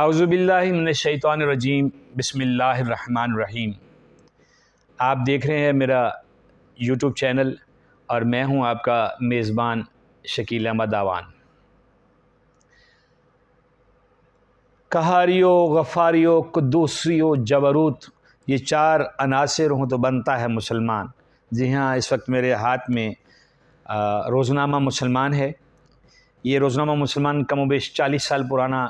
आउज़बिल्लिमिनशैतरजीम बसमीम आप देख रहे हैं मेरा यूट्यूब चैनल और मैं हूं आपका मेज़बान शकील अहमद आवान कहारियो गफारियो कुदूसरियो जबरूत ये चार अनासर हों तो बनता है मुसलमान जी हाँ इस वक्त मेरे हाथ में रोज़नामा मुसलमान है ये रोज़नामा मुसलमान कमोबेश चालीस साल पुराना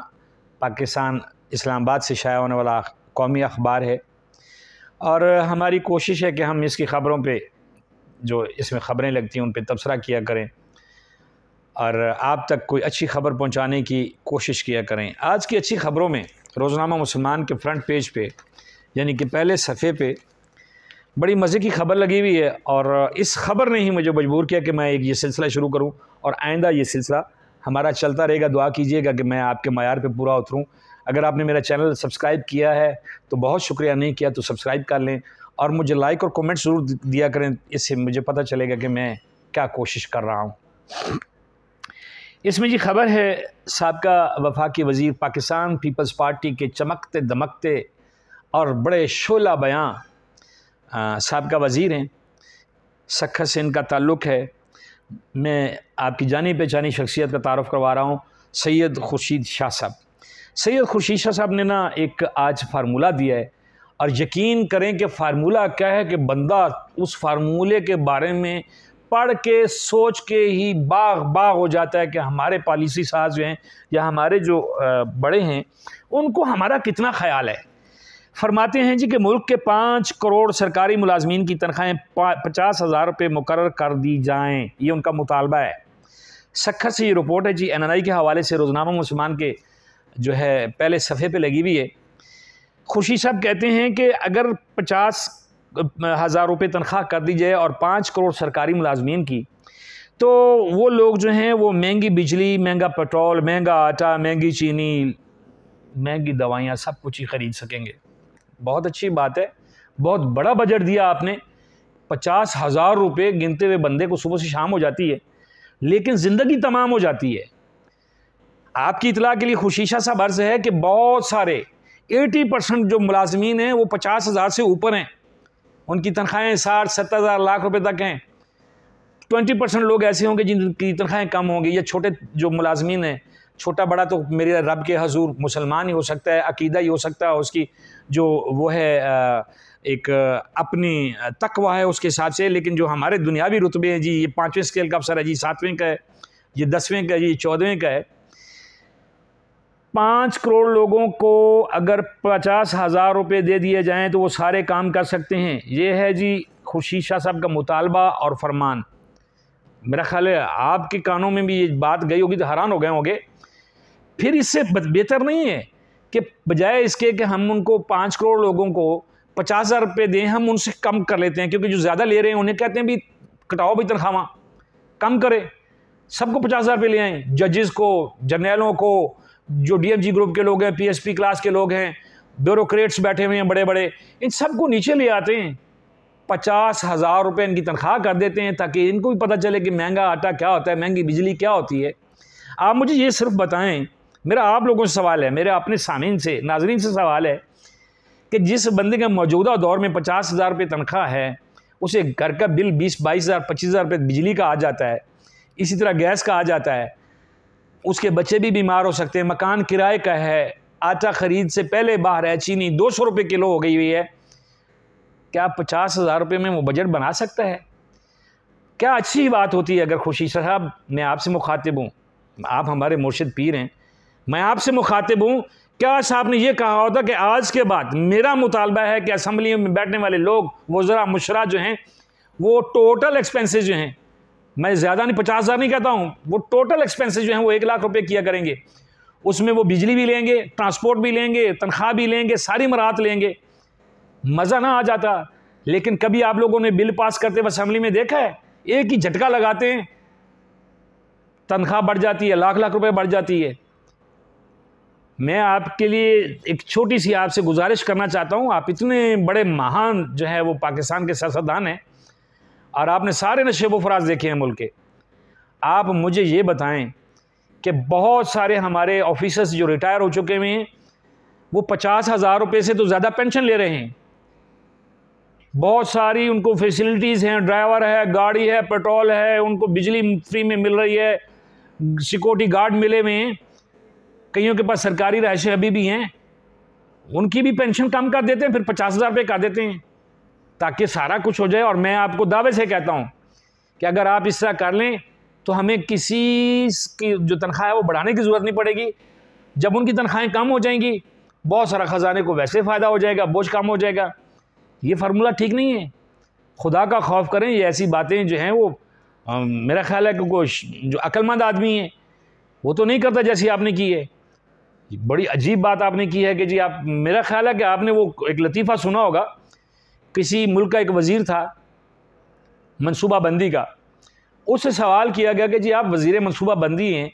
पाकिस्तान इस्लामाबाद से शाया होने वाला कौमी अखबार है और हमारी कोशिश है कि हम इसकी ख़बरों पे जो इसमें ख़बरें लगती हैं उन पर तबसरा किया करें और आप तक कोई अच्छी ख़बर पहुंचाने की कोशिश किया करें आज की अच्छी ख़बरों में रोज़नामा मुसलमान के फ्रंट पेज पे यानी कि पहले सफ़े पे बड़ी मज़े की ख़बर लगी हुई है और इस ख़बर ने ही मुझे मजबूर किया कि मैं एक ये सिलसिला शुरू करूँ और आइंदा ये सिलसिला हमारा चलता रहेगा दुआ कीजिएगा कि मैं आपके मैार पे पूरा उतरूँ अगर आपने मेरा चैनल सब्सक्राइब किया है तो बहुत शुक्रिया नहीं किया तो सब्सक्राइब कर लें और मुझे लाइक और कमेंट ज़रूर दिया करें इससे मुझे पता चलेगा कि मैं क्या कोशिश कर रहा हूँ इसमें जी खबर है सबका वफाकी वजीर पाकिस्तान पीपल्स पार्टी के चमकते दमकते और बड़े शोला बयाँ सबका वज़ीर हैं सखा से इनका ताल्लुक़ है मैं आपकी जानी पहचानी शख्सियत का तारफ़ करवा रहा हूँ सैयद खुर्शीद शाह साहब सैयद खुर्शीद शाह साहब ने ना एक आज फार्मूला दिया है और यकीन करें कि फार्मूला क्या है कि बंदा उस फार्मूले के बारे में पढ़ के सोच के ही बाग बाग हो जाता है कि हमारे पॉलिसी साज हैं या हमारे जो बड़े हैं उनको हमारा कितना ख्याल है फरमाते हैं जी कि मुल्क के पाँच करोड़ सरकारी मुलाजमीन की तनख्वाहें पचास हज़ार रुपये मुकर कर दी जाएँ ये उनका मुतालबा है सखर से ये रिपोर्ट है जी एन एन आई के हवाले से रोज़नामा मुसलमान के जो है पहले सफ़े पर लगी हुई है खुशी साहब कहते हैं कि अगर पचास हज़ार रुपये तनख्वाह कर दी जाए और पाँच करोड़ सरकारी मुलाजमीन की तो वो लोग जो हैं वो महंगी बिजली महंगा पेट्रोल महंगा आटा महंगी चीनी महंगी दवाइयाँ सब कुछ ही ख़रीद सकेंगे बहुत अच्छी बात है बहुत बड़ा बजट दिया आपने पचास हज़ार रुपये गिनते हुए बंदे को सुबह से शाम हो जाती है लेकिन ज़िंदगी तमाम हो जाती है आपकी इतला के लिए खुशीशा सा बर्ज है कि बहुत सारे 80 परसेंट जो मुलाजमीन हैं वो पचास हज़ार से ऊपर हैं उनकी तनख्वाहें साठ सत्तर हज़ार लाख रुपए तक हैं ट्वेंटी परसेंट लोग ऐसे होंगे जिनकी तनख्वाहें कम होंगी या छोटे जो मुलाजमीन हैं छोटा बड़ा तो मेरे रब के हजूर मुसलमान ही हो सकता है अकीदा ही हो सकता है उसकी जो वो है एक अपनी तकवा है उसके हिसाब से लेकिन जो हमारे दुनियावी रुतबे हैं जी ये पाँचवें स्केल का अफसर है जी सातवें का है ये दसवें का है जी चौदहवें का है पाँच करोड़ लोगों को अगर पचास हज़ार रुपये दे दिए जाएँ तो वो सारे काम कर सकते हैं ये है जी खुशी शाह साहब का मुतालबा और फरमान मेरा ख्याल है आपके कानों में भी ये बात गई होगी तो हैरान हो गए होंगे फिर इससे बेहतर नहीं है कि बजाय इसके कि हम उनको पाँच करोड़ लोगों को पचास हज़ार रुपये दें हम उनसे कम कर लेते हैं क्योंकि जो ज़्यादा ले रहे हैं उन्हें कहते हैं भी कटाओ भी तनख्वाह कम करें सबको पचास हज़ार रुपये ले आएँ जजेस को जर्नैलों को जो जी ग्रुप के लोग हैं पी क्लास के लोग हैं ब्यूरोक्रेट्स बैठे हुए हैं बड़े बड़े इन सबको नीचे ले आते हैं पचास हज़ार रुपये इनकी तनख्वाह कर देते हैं ताकि इनको भी पता चले कि महंगा आटा क्या होता है महंगी बिजली क्या होती है आप मुझे ये सिर्फ बताएं मेरा आप लोगों से सवाल है मेरे अपने सामीन से नाजरीन से सवाल है कि जिस बंदे का मौजूदा दौर में पचास हज़ार रुपये तनख्वाह है उसे घर का बिल बीस बाईस हज़ार पच्चीस हज़ार रुपये बिजली का आ जाता है इसी तरह गैस का आ जाता है उसके बच्चे भी बीमार हो सकते हैं मकान किराए का है आटा ख़रीद से पहले बाहर है चीनी दो सौ रुपये किलो हो गई हुई है क्या पचास हज़ार रुपये में वो बजट बना सकता है क्या अच्छी बात होती है अगर खुशी साहब मैं आपसे मुखातिब हूँ आप हमारे मुर्शद पीर हैं मैं आपसे मुखातिब हूँ क्या साहब ने यह कहा होता कि आज के बाद मेरा मुतालबा है कि असम्बली में बैठने वाले लोग वो ज़रा मुशरा जो हैं वो टोटल एक्सपेंसेस जो हैं मैं ज़्यादा नहीं पचास हज़ार नहीं कहता हूँ वो टोटल एक्सपेंसेस जो हैं वो एक लाख रुपये किया करेंगे उसमें वो बिजली भी लेंगे ट्रांसपोर्ट भी लेंगे तनख्वाह भी लेंगे सारी मराहत लेंगे मज़ा ना आ जाता लेकिन कभी आप लोगों ने बिल पास करते हुए असम्बली में देखा है एक ही झटका लगाते हैं तनख्वाह बढ़ जाती है लाख लाख रुपए बढ़ जाती है मैं आपके लिए एक छोटी सी आपसे गुजारिश करना चाहता हूँ आप इतने बड़े महान जो है वो पाकिस्तान के सियासतदान हैं और आपने सारे नशेब फराज देखे हैं मुल्क के आप मुझे ये बताएं कि बहुत सारे हमारे ऑफिसर्स जो रिटायर हो चुके हुए हैं वो पचास हज़ार रुपये से तो ज़्यादा पेंशन ले रहे हैं बहुत सारी उनको फैसिलिटीज़ हैं ड्राइवर है गाड़ी है पेट्रोल है उनको बिजली फ्री में मिल रही है सिक्योरिटी गार्ड मिले हुए हैं कईयों के पास सरकारी रहायशें अभी भी हैं उनकी भी पेंशन कम कर देते हैं फिर पचास हज़ार रुपये कर देते हैं ताकि सारा कुछ हो जाए और मैं आपको दावे से कहता हूँ कि अगर आप इस तरह कर लें तो हमें किसी की जो तनख्वाह है वो बढ़ाने की ज़रूरत नहीं पड़ेगी जब उनकी तनख्वाहें कम हो जाएंगी बहुत सारा ख़जाने को वैसे फ़ायदा हो जाएगा बोझ कम हो जाएगा ये फार्मूला ठीक नहीं है खुदा का खौफ करें ये ऐसी बातें जो हैं वो आ, मेरा ख्याल है कि जो अक्लमंद आदमी है वो तो नहीं करता जैसी आपने की है बड़ी अजीब बात आपने की है कि जी आप मेरा ख्याल है कि आपने वो एक लतीफ़ा सुना होगा किसी मुल्क का एक वज़ीर था मनसूबा बंदी का उससे सवाल किया गया कि जी आप वज़ी मनसूबा बंदी हैं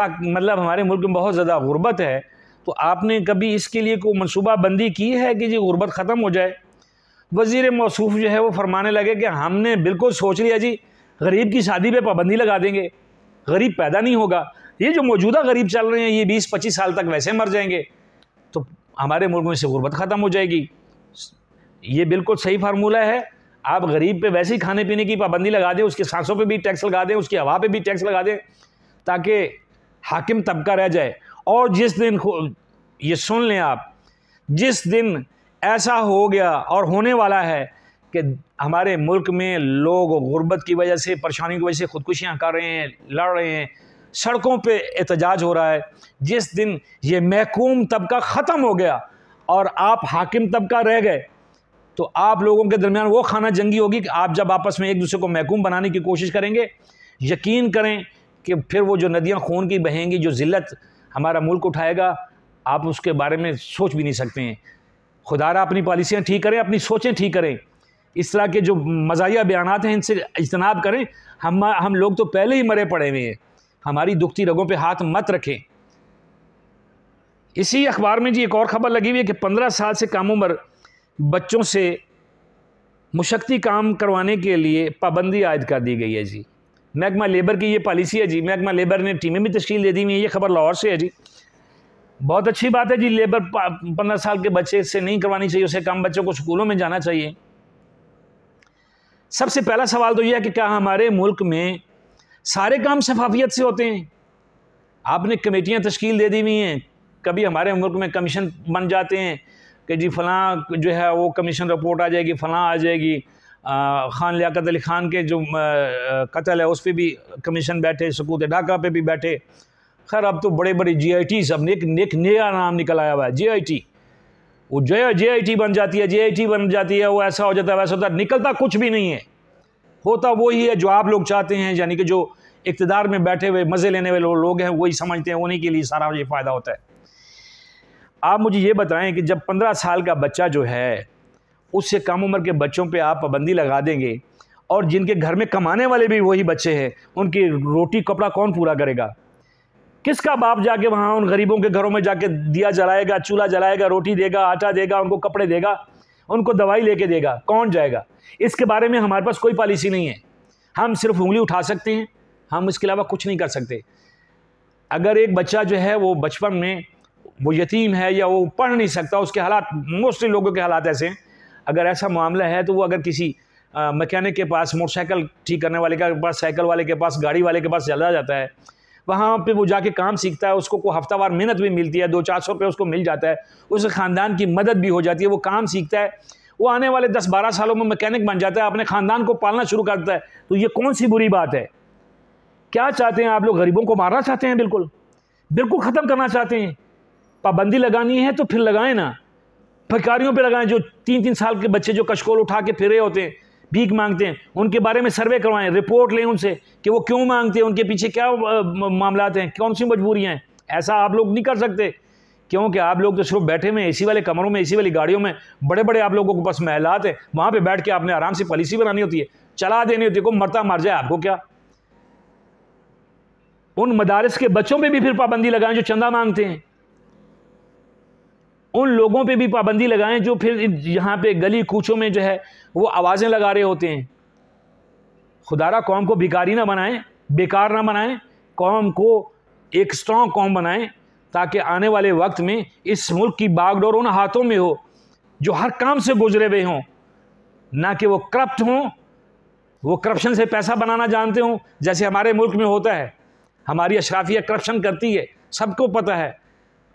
मतलब हमारे मुल्क में बहुत ज़्यादा गुरबत है तो आपने कभी इसके लिए कोई मनसूबा बंदी की है कि जी गुरबत ख़त्म हो जाए वजी मौसू जो है वो फरमाने लगे कि हमने बिल्कुल सोच लिया जी गरीब की शादी पर पाबंदी लगा देंगे गरीब पैदा नहीं होगा ये जो मौजूदा गरीब चल रहे हैं ये बीस पच्चीस साल तक वैसे मर जाएंगे तो हमारे मुल्क में से गुर्बत ख़त्म हो जाएगी ये बिल्कुल सही फार्मूला है आप गरीब पे वैसे ही खाने पीने की पाबंदी लगा दें उसके सांसों पे भी टैक्स लगा दें उसकी हवा पे भी टैक्स लगा दें ताकि हाकिम तबका रह जाए और जिस दिन ये सुन लें आप जिस दिन ऐसा हो गया और होने वाला है कि हमारे मुल्क में लोग गुर्बत की वजह से परेशानी की वजह से खुदकुशियाँ कर रहे हैं लड़ रहे हैं सड़कों पे एहतजाज हो रहा है जिस दिन ये महकूम तबका ख़त्म हो गया और आप हाकिम तबका रह गए तो आप लोगों के दरमियान वो खाना जंगी होगी कि आप जब आपस में एक दूसरे को महकूम बनाने की कोशिश करेंगे यकीन करें कि फिर वो जो नदियाँ खून की बहेंगी जो ज़िलत हमारा मुल्क उठाएगा आप उसके बारे में सोच भी नहीं सकते हैं खुदारा अपनी पॉलिसियाँ ठीक करें अपनी सोचें ठीक करें इस तरह के जो मजाया बयान हैं इनसे इजतनाब करें हम हम लोग तो पहले ही मरे पड़े हुए हैं हमारी दुखती रगों पे हाथ मत रखें इसी अखबार में जी एक और ख़बर लगी हुई है कि पंद्रह साल से कम उम्र बच्चों से मुशक्ति काम करवाने के लिए पाबंदी आयद कर दी गई है जी महकमा लेबर की ये पॉलिसी है जी महकमा लेबर ने टीमें भी तश्ील दे दी हुई है ये खबर लाहौर से है जी बहुत अच्छी बात है जी लेबर पंद्रह साल के बच्चे से नहीं करवानी चाहिए उसे कम बच्चों को स्कूलों में जाना चाहिए सबसे पहला सवाल तो यह है कि क्या हमारे मुल्क में सारे काम शफाफियत से होते हैं आपने कमेटियाँ तश्कील दे दी हुई हैं कभी हमारे मुल्क में कमीशन बन जाते हैं कि जी फ़लाँ जो है वो कमीशन रिपोर्ट आ जाएगी फ़लाँ आ जाएगी खान लियाकत अली ख़ान के जो कत्ल है उस पर भी कमीशन बैठे सकूत ढाका पे भी बैठे खैर अब तो बड़े बड़े जी आई टी सब ने एक नया नाम निकल आया हुआ है जे आई टी वो जो जे आई टी बन जाती है जे आई टी बन जाती है वो ऐसा हो जाता है वैसा होता है निकलता कुछ भी नहीं है होता वही है जो आप लोग चाहते हैं यानी कि जो इकतदार में बैठे हुए मज़े लेने वाले लोग हैं वही समझते हैं उन्हीं के लिए सारा ये फ़ायदा होता है आप मुझे ये बताएं कि जब पंद्रह साल का बच्चा जो है उससे कम उम्र के बच्चों पर आप पाबंदी लगा देंगे और जिनके घर में कमाने वाले भी वही बच्चे हैं उनकी रोटी कपड़ा कौन पूरा करेगा किसका बाप जाके वहाँ उन गरीबों के घरों में जाके दिया जलाएगा चूल्हा जलाएगा रोटी देगा आटा देगा उनको कपड़े देगा उनको दवाई लेके देगा कौन जाएगा इसके बारे में हमारे पास कोई पॉलिसी नहीं है हम सिर्फ उंगली उठा सकते हैं हम इसके अलावा कुछ नहीं कर सकते अगर एक बच्चा जो है वो बचपन में वो यतीम है या वो पढ़ नहीं सकता उसके हालात मोस्टली लोगों के हालात ऐसे हैं अगर ऐसा मामला है तो वो अगर किसी मैकेनिक के पास मोटरसाइकिल ठीक करने वाले के पास साइकिल वाले के पास गाड़ी वाले के पास चला जाता है वहाँ पे वो जाके काम सीखता है उसको को हफ्तावार मेहनत भी मिलती है दो चार सौ रुपये उसको मिल जाता है उसके ख़ानदान की मदद भी हो जाती है वो काम सीखता है वो आने वाले दस बारह सालों में मैकेनिक बन जाता है अपने ख़ानदान को पालना शुरू करता है तो ये कौन सी बुरी बात है क्या चाहते हैं आप लोग गरीबों को मारना चाहते हैं बिल्कुल बिल्कुल ख़त्म करना चाहते हैं पाबंदी लगानी है तो फिर लगाएं ना भिकारियों पे लगाएं जो तीन तीन साल के बच्चे जो कशकोल उठा के फिरे होते हैं भीख मांगते हैं उनके बारे में सर्वे करवाएं रिपोर्ट लें उनसे कि वो क्यों मांगते हैं उनके पीछे क्या मामला हैं कौन सी मजबूरियाँ हैं ऐसा आप लोग नहीं कर सकते क्योंकि आप लोग तो सिर्फ बैठे हुए ए वाले कमरों में ए वाली गाड़ियों में बड़े बड़े आप लोगों को बस महलात हैं वहाँ पर बैठ के आपने आराम से पॉलिसी बनानी होती है चला देनी होती है को मरता मर जाए आपको क्या उन मदारस के बच्चों पर भी फिर पाबंदी लगाएं जो चंदा मांगते हैं उन लोगों पे भी पाबंदी लगाएं जो फिर यहाँ पे गली कूचों में जो है वो आवाज़ें लगा रहे होते हैं खुदारा कौम को भिकारी ना बनाएं बेकार ना बनाएं कौम को एक स्ट्रॉन्ग कौम बनाएं ताकि आने वाले वक्त में इस मुल्क की बागडोर उन हाथों में हो जो हर काम से गुजरे हुए हों ना कि वो करप्ट हों वो करप्शन से पैसा बनाना जानते हों जैसे हमारे मुल्क में होता है हमारी अशराफिया करप्शन करती है सबको पता है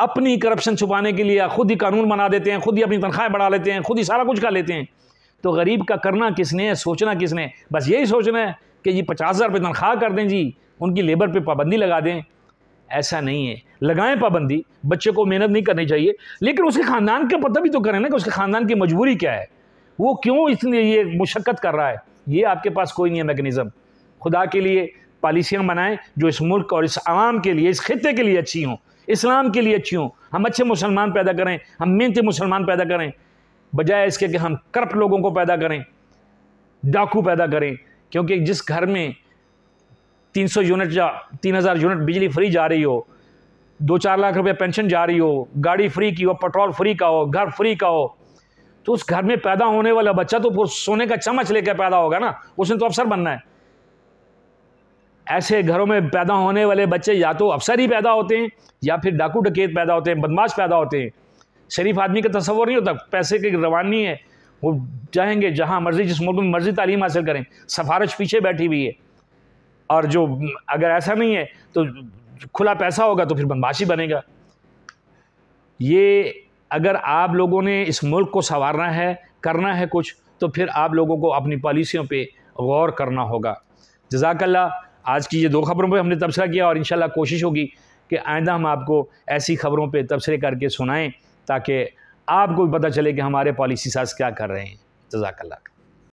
अपनी करप्शन छुपाने के लिए खुद ही कानून बना देते हैं खुद ही अपनी तनख्वाहें बढ़ा लेते हैं खुद ही सारा कुछ कर लेते हैं तो गरीब का करना किसने है सोचना किसने बस यही सोचना है कि ये पचास हज़ार रुपये तनख्वाह कर दें जी उनकी लेबर पर पाबंदी लगा दें ऐसा नहीं है लगाएं पाबंदी बच्चे को मेहनत नहीं करनी चाहिए लेकिन उसके ख़ानदान का पता भी तो करें ना कि उसके ख़ानदान की मजबूरी क्या है वो क्यों इसने ये मुशक्क़त कर रहा है ये आपके पास कोई नहीं है मेकनिज़म खुदा के लिए पॉलिसियाँ बनाएं जो इस मुल्क और इस आवाम के लिए इस खत्े के लिए अच्छी हों इस्लाम के लिए अच्छी हों हम अच्छे मुसलमान पैदा करें हम मेहनती मुसलमान पैदा करें बजाय इसके कि हम करप्ट लोगों को पैदा करें डाकू पैदा करें क्योंकि जिस घर में 300 यूनिट जा तीन हज़ार यूनिट बिजली फ्री जा रही हो दो चार लाख रुपए पेंशन जा रही हो गाड़ी फ्री की हो पेट्रोल फ्री का हो घर फ्री का हो तो उस घर में पैदा होने वाला बच्चा तो सोने का चमच लेकर पैदा होगा ना उसने तो अफसर बनना है ऐसे घरों में पैदा होने वाले बच्चे या तो अफसर ही पैदा होते हैं या फिर डाकू डकेत पैदा होते हैं बदमाश पैदा होते हैं शरीफ आदमी का तस्वर नहीं होता पैसे की रवानी है वो जाएंगे जहाँ मर्ज़ी जिस मुल्क में मर्ज़ी तालीम हासिल करें सफारश पीछे बैठी हुई है और जो अगर ऐसा नहीं है तो खुला पैसा होगा तो फिर बदमाशी बनेगा ये अगर आप लोगों ने इस मुल्क को संवारना है करना है कुछ तो फिर आप लोगों को अपनी पॉलिसियों पे गौर करना होगा जजाकल्ला आज की ये दो खबरों पर हमने तबसरा किया और इन कोशिश होगी कि आइंदा हम आपको ऐसी खबरों पर तबसरे करके सुनाएँ ताकि आपको भी पता चले कि हमारे पॉलिसी साज क्या कर रहे हैं जजाकल्ला